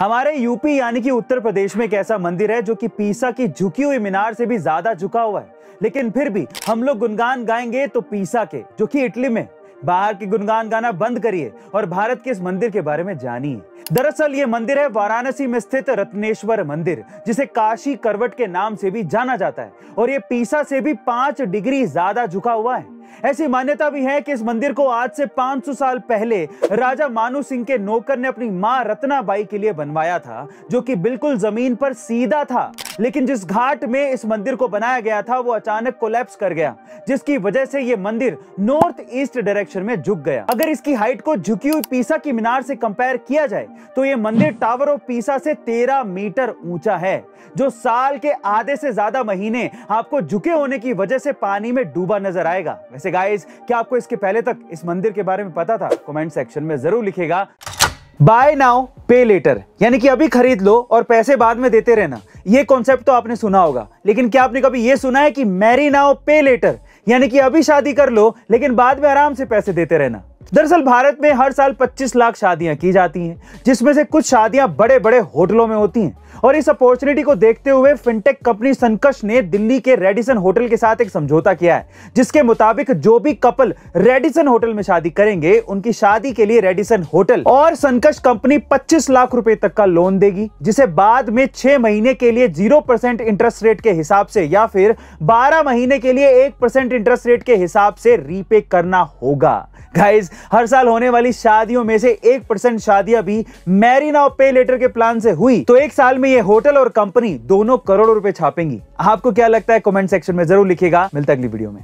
हमारे यूपी यानी कि उत्तर प्रदेश में एक ऐसा मंदिर है जो कि पीसा की झुकी हुई मीनार से भी ज्यादा झुका हुआ है लेकिन फिर भी हम लोग गुणगान गाएंगे तो पीसा के जो कि इटली में बाहर के गुणगान गाना बंद करिए और भारत के इस मंदिर के बारे में जानिए दरअसल ये मंदिर है वाराणसी में स्थित रत्नेश्वर मंदिर जिसे काशी करवट के नाम से भी जाना जाता है और ये पीसा से भी पांच डिग्री ज्यादा झुका हुआ है ऐसी मान्यता भी है कि इस मंदिर को आज से 500 साल पहले राजा मानु सिंह के नौकर ने अपनी मां रत्नाबाई के लिए बनवाया था जो कि बिल्कुल जमीन पर सीधा था लेकिन जिस घाट में इस मंदिर को बनाया गया था वो अचानक कोलैप्स कर गया जिसकी वजह से ये मंदिर नॉर्थ ईस्ट डायरेक्शन में झुक गया अगर इसकी हाइट को झुकी हुई पीसा की मीनार से कंपेयर किया जाए तो ये मंदिर टावर ऑफ पीसा से तेरह मीटर ऊंचा है जो साल के आधे से ज्यादा महीने आपको झुके होने की वजह से पानी में डूबा नजर आएगा वैसे गाइज क्या आपको इसके पहले तक इस मंदिर के बारे में पता था कमेंट सेक्शन में जरूर लिखेगा बाय नाउ पे लेटर यानी कि अभी खरीद लो और पैसे बाद में देते रहना ये कॉन्सेप्ट तो आपने सुना होगा लेकिन क्या आपने कभी ये सुना है कि मैरी नाउ पे लेटर यानी कि अभी शादी कर लो लेकिन बाद में आराम से पैसे देते रहना दरअसल भारत में हर साल 25 लाख शादियां की जाती हैं जिसमें से कुछ शादियां बड़े बड़े होटलों में होती हैं और इस अपॉर्चुनिटी को देखते हुए फिनटेक कंपनी संकश ने दिल्ली के रेडिसन होटल के साथ एक समझौता किया है जिसके मुताबिक जो भी कपल रेडिसन होटल में शादी करेंगे उनकी शादी के लिए रेडिसन होटल और संकश कंपनी पच्चीस लाख रुपए तक का लोन देगी जिसे बाद में छह महीने के लिए जीरो इंटरेस्ट रेट के हिसाब से या फिर बारह महीने के लिए एक इंटरेस्ट रेट के हिसाब से रीपे करना होगा गाइज हर साल होने वाली शादियों में से एक परसेंट शादियां भी मैरिना नाउ पे लेटर के प्लान से हुई तो एक साल में ये होटल और कंपनी दोनों करोड़ों रुपए छापेंगी आपको क्या लगता है कमेंट सेक्शन में जरूर लिखेगा मिलता अगली वीडियो में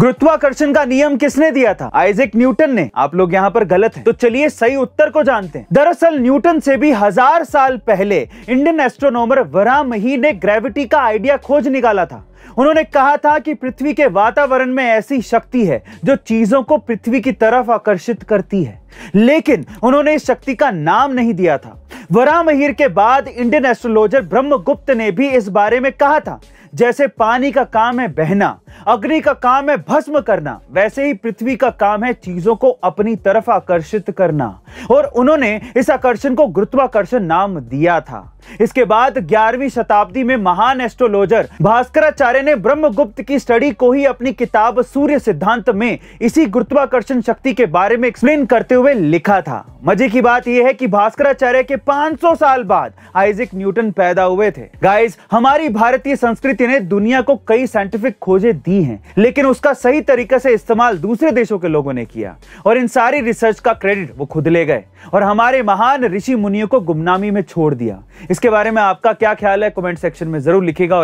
गुरुत्वाकर्षण का नियम किसने दिया था आइजेक न्यूटन ने आप लोग यहाँ पर गलत है तो चलिए सही उत्तर को जानते हैं दरअसल न्यूटन से भी हजार साल पहले इंडियन एस्ट्रोनोमर वरा मही ने ग्रेविटी का आइडिया खोज निकाला था उन्होंने कहा था कि पृथ्वी के वातावरण में ऐसी शक्ति है जो चीजों को पृथ्वी की तरफ आकर्षित करती है लेकिन उन्होंने इस शक्ति का नाम नहीं दिया था वरा महिर के बाद इंडियन एस्ट्रोलॉजर ब्रह्मगुप्त ने भी इस बारे में कहा था जैसे पानी का काम है बहना अग्नि का काम है भस्म करना वैसे ही पृथ्वी का काम है चीजों को अपनी तरफ आकर्षित करना और उन्होंने इस आकर्षण को गुरुत्वाकर्षण नाम दिया था इसके बाद 11वीं शताब्दी में महान एस्ट्रोलॉजर भास्कराचार्य ने ब्रह्मगुप्त की स्टडी को ही अपनी किताब सूर्य सिद्धांत में इसी गुरुत्वाकर्षण शक्ति के बारे में एक्सप्लेन करते हुए लिखा था मजे की बात यह है कि भास्कराचार्य के 500 साल बाद आइजिक न्यूटन पैदा हुए थे गाइस हमारी भारतीय संस्कृति ने दुनिया को कई साइंटिफिक खोजें दी हैं लेकिन उसका सही तरीके से इस्तेमाल दूसरे देशों के लोगों ने किया और इन सारी रिसर्च का क्रेडिट वो खुद ले गए और हमारे महान ऋषि मुनियों को गुमनामी में छोड़ दिया इसके बारे में आपका क्या ख्याल है कमेंट सेक्शन में जरूर लिखेगा